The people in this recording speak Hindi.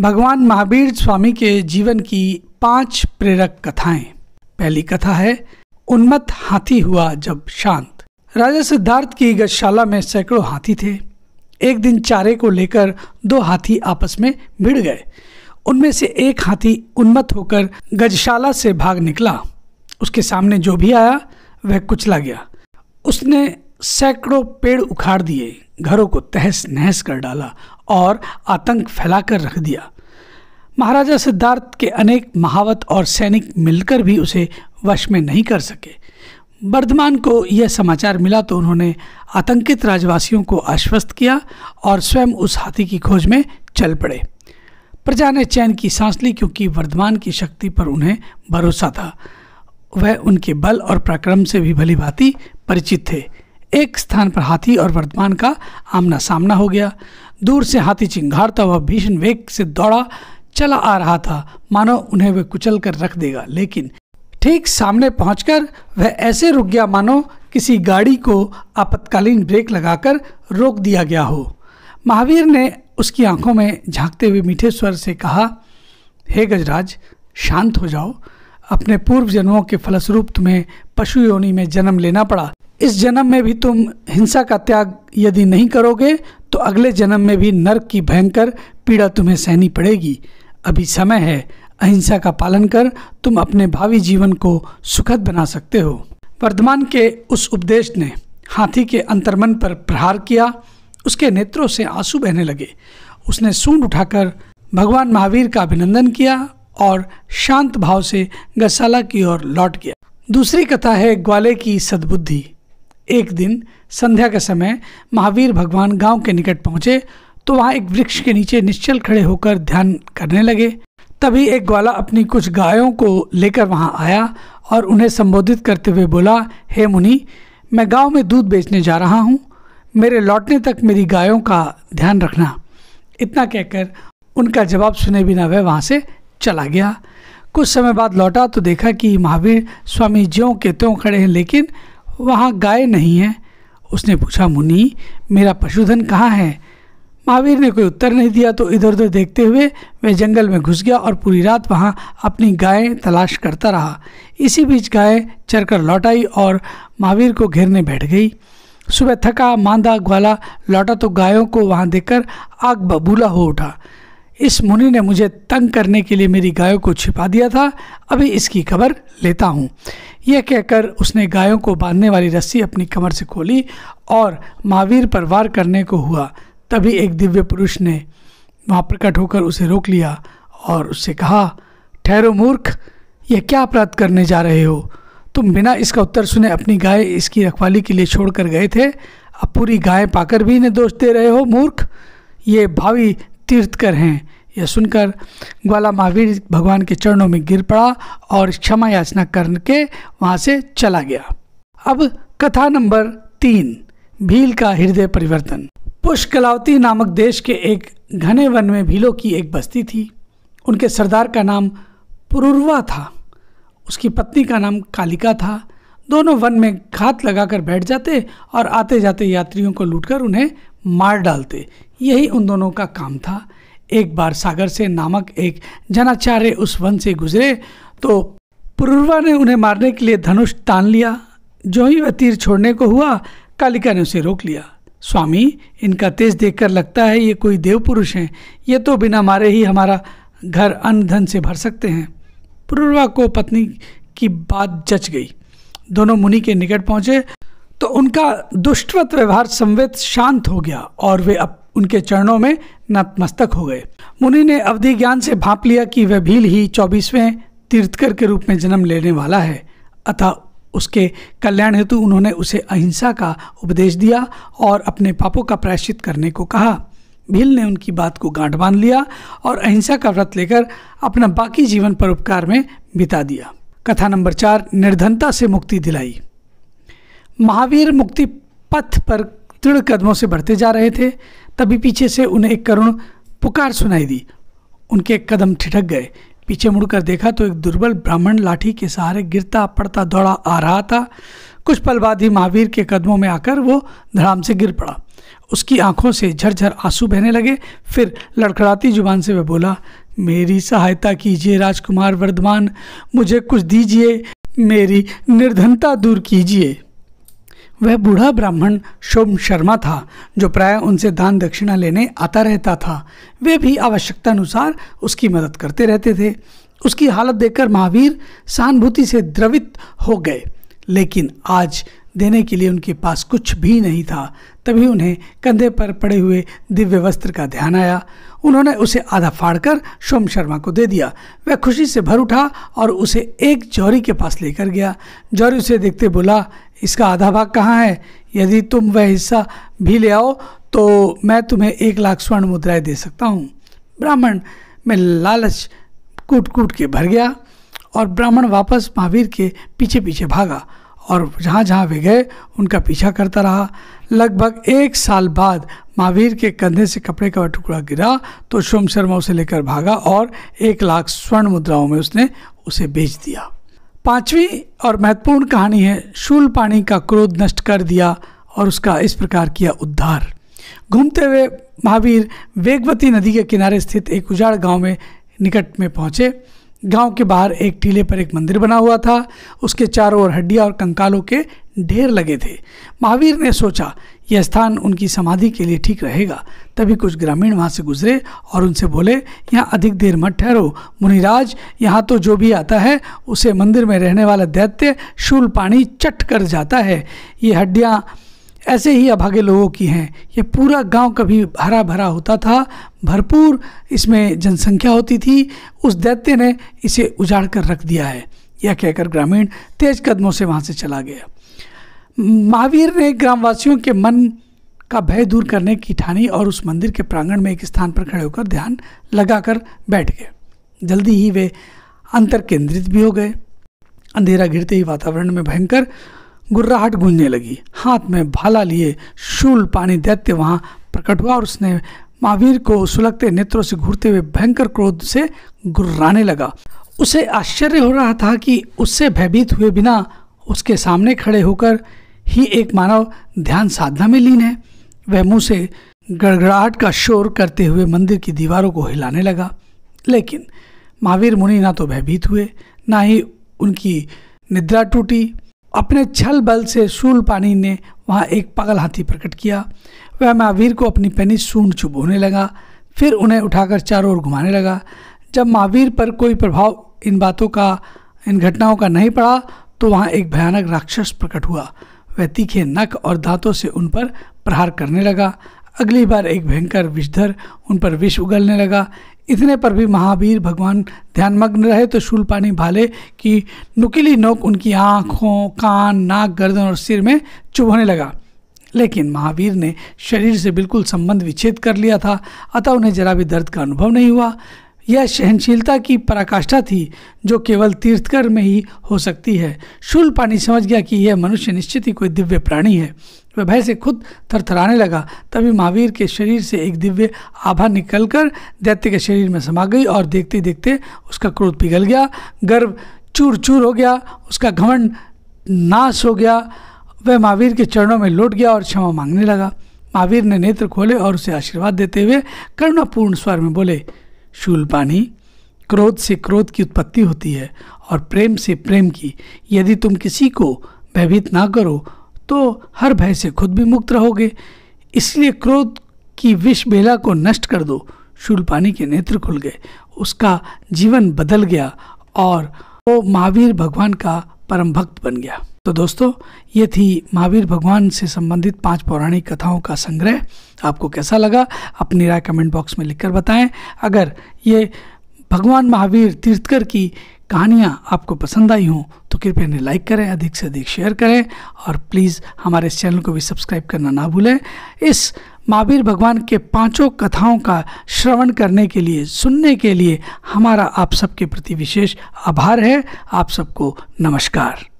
भगवान महावीर स्वामी के जीवन की पांच प्रेरक कथाएं पहली कथा है उन्मत्त हाथी हुआ जब शांत राजा सिद्धार्थ की गशाला में सैकड़ों हाथी थे एक दिन चारे को लेकर दो हाथी आपस में भिड़ गए उनमें से एक हाथी उन्मत्त होकर गजशाला से भाग निकला उसके सामने जो भी आया वह कुचला गया उसने सैकड़ों पेड़ उखाड़ दिए घरों को तहस नहस कर डाला और आतंक फैलाकर रख दिया महाराजा सिद्धार्थ के अनेक महावत और सैनिक मिलकर भी उसे वश में नहीं कर सके वर्धमान को यह समाचार मिला तो उन्होंने आतंकित राजवासियों को आश्वस्त किया और स्वयं उस हाथी की खोज में चल पड़े प्रजा ने चैन की सांस ली क्योंकि वर्धमान की शक्ति पर उन्हें भरोसा था वह उनके बल और पराक्रम से भी भली भांति परिचित थे एक स्थान पर हाथी और वर्धमान का आमना सामना हो गया दूर से हाथी चिंघाड़ता हुआ भीषण वेग से दौड़ा चला आ रहा था मानो उन्हें वह कुचल कर रख देगा लेकिन ठीक सामने पहुंचकर वह ऐसे रुक गया मानो किसी गाड़ी को आपत्कालीन ब्रेक लगाकर रोक दिया गया हो महावीर ने उसकी आंखों में झांकते हुए मीठे स्वर से कहा हे गजराज शांत हो जाओ अपने पूर्व जन्मों के फलस्वरूप तुम्हें पशु योनि में जन्म लेना पड़ा इस जन्म में भी तुम हिंसा का त्याग यदि नहीं करोगे तो अगले जन्म में भी नर्क की भयंकर पीड़ा तुम्हें सहनी पड़ेगी अभी समय है अहिंसा का पालन कर तुम अपने भावी जीवन को सुखद बना सकते हो वर्धमान के उस उपदेश ने हाथी के अंतर्मन पर प्रहार किया उसके नेत्रों से आंसू बहने लगे उसने सूंड उठाकर भगवान महावीर का अभिनंदन किया और शांत भाव से गसाला की ओर लौट गया दूसरी कथा है ग्वाले की सद्बुद्धि एक दिन संध्या के समय महावीर भगवान गांव के निकट पहुंचे तो वहां एक वृक्ष के नीचे निश्चल खड़े होकर ध्यान करने लगे तभी एक ग्वाला अपनी कुछ गायों को लेकर वहां आया और उन्हें संबोधित करते हुए बोला हे मुनि मैं गांव में दूध बेचने जा रहा हूं मेरे लौटने तक मेरी गायों का ध्यान रखना इतना कहकर उनका जवाब सुने बिना वह वहाँ से चला गया कुछ समय बाद लौटा तो देखा कि महावीर स्वामी ज्यों के त्यों खड़े हैं लेकिन वहाँ गाय नहीं है उसने पूछा मुनि मेरा पशुधन कहाँ है महावीर ने कोई उत्तर नहीं दिया तो इधर उधर देखते हुए वह जंगल में घुस गया और पूरी रात वहाँ अपनी गायें तलाश करता रहा इसी बीच गायें चरकर लौट आई और महावीर को घेरने बैठ गई सुबह थका मांदा ग्वाला लौटा तो गायों को वहाँ देखकर आग बबूला हो उठा इस मुनि ने मुझे तंग करने के लिए मेरी गायों को छिपा दिया था अभी इसकी खबर लेता हूँ यह कहकर उसने गायों को बांधने वाली रस्सी अपनी कमर से खोली और महावीर पर वार करने को हुआ तभी एक दिव्य पुरुष ने वहाँ प्रकट होकर उसे रोक लिया और उससे कहा ठहरो मूर्ख यह क्या अपराध करने जा रहे हो तुम बिना इसका उत्तर सुने अपनी गाय इसकी रखवाली के लिए छोड़कर गए थे अब पूरी गाय पाकर भी इन्हें दोष दे रहे हो मूर्ख ये भावी तीर्थकर हैं यह सुनकर ग्वाला महावीर भगवान के चरणों में गिर पड़ा और क्षमा याचना करके वहाँ से चला गया अब कथा नंबर तीन भील का हृदय परिवर्तन पुष्कलावती नामक देश के एक घने वन में भीलों की एक बस्ती थी उनके सरदार का नाम पुरुर्वा था उसकी पत्नी का नाम कालिका था दोनों वन में घात लगाकर बैठ जाते और आते जाते यात्रियों को लूटकर उन्हें मार डालते यही उन दोनों का काम था एक बार सागर से नामक एक जनाचार्य उस वन से गुजरे तो पूर्वा ने उन्हें मारने के लिए धनुष तान लिया जो ही वह तीर छोड़ने को हुआ कालिका ने उसे रोक लिया स्वामी इनका तेज देखकर लगता है ये कोई देव पुरुष हैं ये तो बिना मारे ही हमारा घर अन्न धन से भर सकते हैं पूर्वा को पत्नी की बात जच गई दोनों मुनि के निकट पहुंचे तो उनका दुष्टवत व्यवहार संवेद शांत हो गया और वे अब उनके चरणों में नतमस्तक हो गए मुनि ने अवधि ज्ञान से भाप लिया कि वह भील ही चौबीसवें तीर्थकर के रूप में जन्म लेने वाला है अतः उसके कल्याण हेतु उन्होंने उसे अहिंसा का उपदेश दिया और अपने पापों का प्रायश्चित करने को कहा भील ने उनकी बात को गांठ बांध लिया और अहिंसा का व्रत लेकर अपना बाकी जीवन परोपकार में बिता दिया कथा नंबर चार निर्धनता से मुक्ति दिलाई महावीर मुक्ति पथ पर दृढ़ कदमों से बढ़ते जा रहे थे तभी पीछे से उन्हें एक करुण पुकार सुनाई दी उनके कदम ठिठक गए पीछे मुड़कर देखा तो एक दुर्बल ब्राह्मण लाठी के सहारे गिरता पड़ता दौड़ा आ रहा था कुछ पल बाद ही महावीर के कदमों में आकर वो धड़ाम से गिर पड़ा उसकी आंखों से झरझर आंसू बहने लगे फिर लड़खड़ाती जुबान से वह बोला मेरी सहायता कीजिए राजकुमार वर्धमान मुझे कुछ दीजिए मेरी निर्धनता दूर कीजिए वह बूढ़ा ब्राह्मण शुभ शर्मा था जो प्राय उनसे दान दक्षिणा लेने आता रहता था वे भी आवश्यकता अनुसार उसकी मदद करते रहते थे उसकी हालत देखकर महावीर सहानुभूति से द्रवित हो गए लेकिन आज देने के लिए उनके पास कुछ भी नहीं था तभी उन्हें कंधे पर पड़े हुए दिव्य वस्त्र का ध्यान आया उन्होंने उसे आधा फाड़कर सोम शर्मा को दे दिया वह खुशी से भर उठा और उसे एक जौहरी के पास लेकर गया जौहरी उसे देखते बोला इसका आधा भाग कहाँ है यदि तुम वह हिस्सा भी ले आओ तो मैं तुम्हें एक लाख स्वर्ण मुद्राएं दे सकता हूँ ब्राह्मण में लालच कूट कूट के भर गया और ब्राह्मण वापस महावीर के पीछे पीछे भागा और जहाँ जहाँ वे गए उनका पीछा करता रहा लगभग एक साल बाद महावीर के कंधे से कपड़े का टुकड़ा गिरा तो सोम शर्मा उसे लेकर भागा और एक लाख स्वर्ण मुद्राओं में उसने उसे बेच दिया पांचवी और महत्वपूर्ण कहानी है शूल पानी का क्रोध नष्ट कर दिया और उसका इस प्रकार किया उद्धार घूमते हुए महावीर वेगवती नदी के किनारे स्थित एक उजाड़ गांव में निकट में पहुंचे गांव के बाहर एक टीले पर एक मंदिर बना हुआ था उसके चारों ओर हड्डियां और कंकालों के ढेर लगे थे महावीर ने सोचा यह स्थान उनकी समाधि के लिए ठीक रहेगा तभी कुछ ग्रामीण वहाँ से गुजरे और उनसे बोले यहाँ अधिक देर मत ठहरो मुनिराज यहाँ तो जो भी आता है उसे मंदिर में रहने वाला दैत्य शूल पानी चट कर जाता है ये हड्डियाँ ऐसे ही अभागे लोगों की हैं ये पूरा गांव कभी हरा भरा होता था भरपूर इसमें जनसंख्या होती थी उस दैत्य ने इसे उजाड़ कर रख दिया है यह कहकर ग्रामीण तेज कदमों से वहाँ से चला गया महावीर ने ग्रामवासियों के मन का भय दूर करने की ठानी और उस मंदिर के प्रांगण में एक स्थान पर खड़े होकर ध्यान लगाकर बैठ गए जल्दी ही वे अंतर केंद्रित भी हो गए अंधेरा घिरते ही वातावरण में भयंकर गुर्राहट गूंजने लगी हाथ में भाला लिए शूल पानी दैत्य वहाँ प्रकट हुआ और उसने महावीर को सुलगते नेत्रों से घूरते हुए भयंकर क्रोध से गुर्राने लगा उसे आश्चर्य हो रहा था कि उससे भयभीत हुए बिना उसके सामने खड़े होकर ही एक मानव ध्यान साधना में लीन है वह मुंह से गड़गड़ाहट का शोर करते हुए मंदिर की दीवारों को हिलाने लगा लेकिन महावीर मुनि ना तो भयभीत हुए ना ही उनकी निद्रा टूटी अपने छल बल से सूल पानी ने वहाँ एक पागल हाथी प्रकट किया वह महावीर को अपनी पहनी सूंड चुभोने लगा फिर उन्हें उठाकर चारों ओर घुमाने लगा जब महावीर पर कोई प्रभाव इन बातों का इन घटनाओं का नहीं पड़ा तो वहाँ एक भयानक राक्षस प्रकट हुआ वह तीखे नख और दांतों से उन पर प्रहार करने लगा अगली बार एक भयंकर विषधर उन पर विष उगलने लगा इतने पर भी महावीर भगवान ध्यानमग्न रहे तो पानी भाले की नुकीली नोक उनकी आँखों कान नाक गर्दन और सिर में चुभने लगा लेकिन महावीर ने शरीर से बिल्कुल संबंध विच्छेद कर लिया था अतः उन्हें जरा भी दर्द का अनुभव नहीं हुआ यह सहनशीलता की पराकाष्ठा थी जो केवल तीर्थकर में ही हो सकती है शूल पानी समझ गया कि यह मनुष्य निश्चित ही कोई दिव्य प्राणी है वह भय से खुद थरथराने लगा तभी महावीर के शरीर से एक दिव्य आभा निकलकर दैत्य के शरीर में समा गई और देखते देखते उसका क्रोध पिघल गया गर्व चूर चूर हो गया उसका घमंड नाश हो गया वह महावीर के चरणों में लौट गया और क्षमा मांगने लगा महावीर ने नेत्र खोले और उसे आशीर्वाद देते हुए करुणापूर्ण स्वर में बोले शूलपानी क्रोध से क्रोध की उत्पत्ति होती है और प्रेम से प्रेम की यदि तुम किसी को भयभीत ना करो तो हर भय से खुद भी मुक्त रहोगे इसलिए क्रोध की विष बेला को नष्ट कर दो शूलपानी के नेत्र खुल गए उसका जीवन बदल गया और वो महावीर भगवान का परम भक्त बन गया तो दोस्तों ये थी महावीर भगवान से संबंधित पांच पौराणिक कथाओं का संग्रह आपको कैसा लगा अपनी राय कमेंट बॉक्स में लिखकर बताएं अगर ये भगवान महावीर तीर्थकर की कहानियाँ आपको पसंद आई हों तो कृपया इन्हें लाइक करें अधिक से अधिक शेयर करें और प्लीज़ हमारे इस चैनल को भी सब्सक्राइब करना ना भूलें इस महावीर भगवान के पांचों कथाओं का श्रवण करने के लिए सुनने के लिए हमारा आप सबके प्रति विशेष आभार है आप सबको नमस्कार